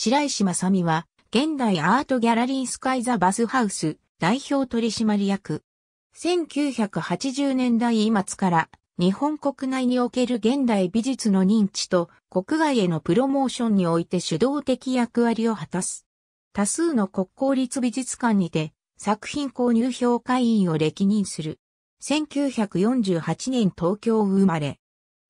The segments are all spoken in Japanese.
白石正美は、現代アートギャラリースカイザバスハウス代表取締役。1980年代末から日本国内における現代美術の認知と国外へのプロモーションにおいて主導的役割を果たす。多数の国公立美術館にて作品購入評価委員を歴任する。1948年東京生まれ。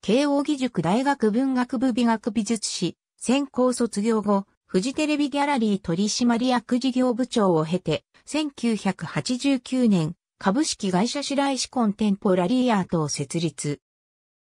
慶應義塾大学文学部美学美術史、専攻卒業後、フジテレビギャラリー取締役事業部長を経て、1989年、株式会社白石コンテンポラリーアートを設立。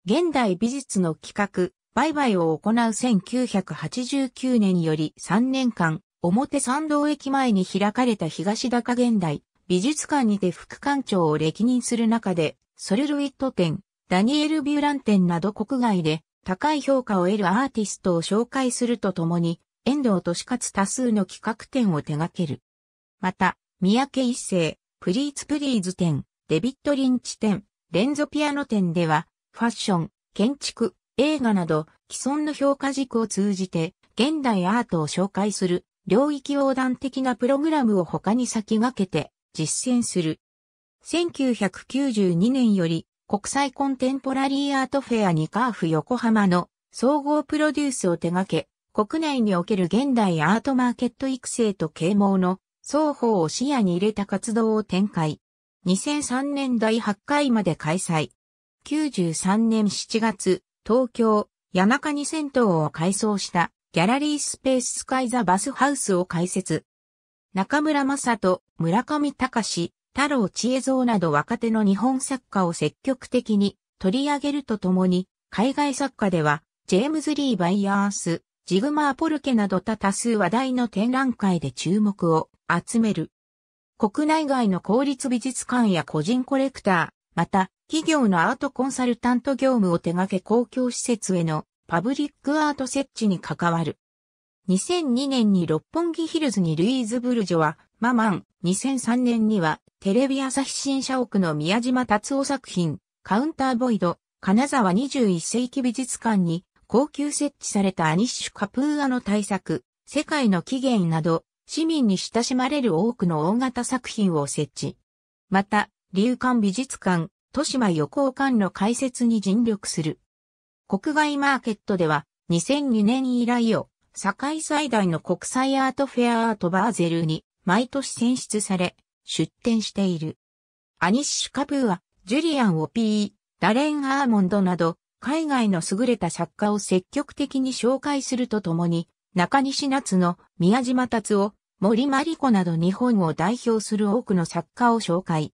現代美術の企画、売買を行う1989年より3年間、表参道駅前に開かれた東高現代美術館にて副館長を歴任する中で、ソルルイット展、ダニエル・ビューラン展など国外で高い評価を得るアーティストを紹介するとともに、遠藤利勝多数の企画展を手掛ける。また、三宅一世、プリーツプリーズ展、デビット・リンチ展、レンゾピアノ展では、ファッション、建築、映画など、既存の評価軸を通じて、現代アートを紹介する、領域横断的なプログラムを他に先駆けて、実践する。1992年より、国際コンテンポラリーアートフェアにカーフ横浜の総合プロデュースを手掛け、国内における現代アートマーケット育成と啓蒙の双方を視野に入れた活動を展開。2003年第8回まで開催。93年7月、東京、谷中に銭湯を改装したギャラリースペーススカイザバスハウスを開設。中村正人、村上隆、太郎知恵蔵など若手の日本作家を積極的に取り上げるとともに、海外作家では、ジェームズ・リー・バイヤース、ジグマポルケなど多多数話題の展覧会で注目を集める。国内外の公立美術館や個人コレクター、また企業のアートコンサルタント業務を手掛け公共施設へのパブリックアート設置に関わる。2002年に六本木ヒルズにルイーズ・ブルジョは、ママン、2003年にはテレビ朝日新社屋の宮島達夫作品、カウンターボイド、金沢21世紀美術館に高級設置されたアニッシュカプーアの大作、世界の起源など、市民に親しまれる多くの大型作品を設置。また、流館美術館、豊島横尾館の開設に尽力する。国外マーケットでは、2002年以来を、堺最大の国際アートフェアアートバーゼルに、毎年選出され、出展している。アニッシュ・カプーア、ジュリアン・オピー、ダレン・アーモンドなど、海外の優れた作家を積極的に紹介するとともに、中西夏の宮島達夫、森真理子など日本を代表する多くの作家を紹介。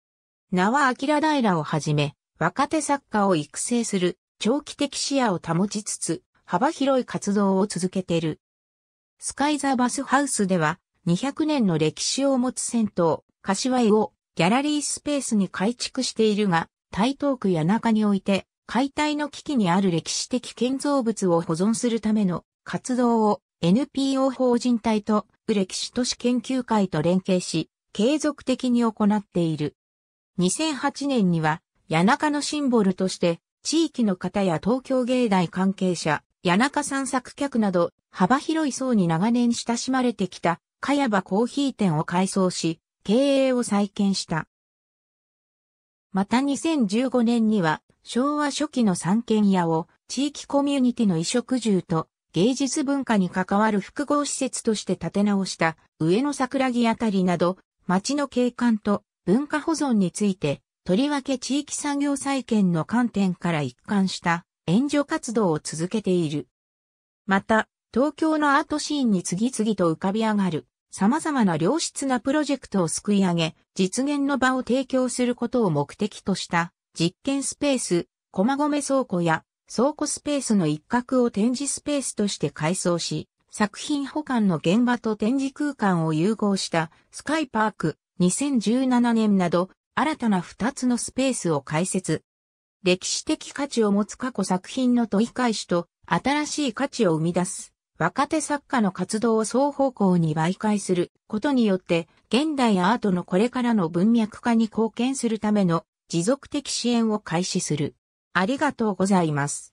名は明平をはじめ、若手作家を育成する長期的視野を保ちつつ、幅広い活動を続けている。スカイザバスハウスでは、200年の歴史を持つ銭湯、柏井をギャラリースペースに改築しているが、台東区谷中において、解体の危機にある歴史的建造物を保存するための活動を NPO 法人体と歴史都市研究会と連携し、継続的に行っている。2008年には、谷中のシンボルとして、地域の方や東京芸大関係者、谷中散策客など、幅広い層に長年親しまれてきた、かやばコーヒー店を改装し、経営を再建した。また2015年には昭和初期の三軒家を地域コミュニティの衣食住と芸術文化に関わる複合施設として建て直した上野桜木あたりなど町の景観と文化保存についてとりわけ地域産業再建の観点から一貫した援助活動を続けている。また東京のアートシーンに次々と浮かび上がる様々な良質なプロジェクトをすくい上げ、実現の場を提供することを目的とした実験スペース、駒込倉庫や倉庫スペースの一角を展示スペースとして改装し、作品保管の現場と展示空間を融合したスカイパーク2017年など新たな2つのスペースを開設。歴史的価値を持つ過去作品の問い返しと新しい価値を生み出す若手作家の活動を双方向に媒介することによって、現代アートのこれからの文脈化に貢献するための持続的支援を開始する。ありがとうございます。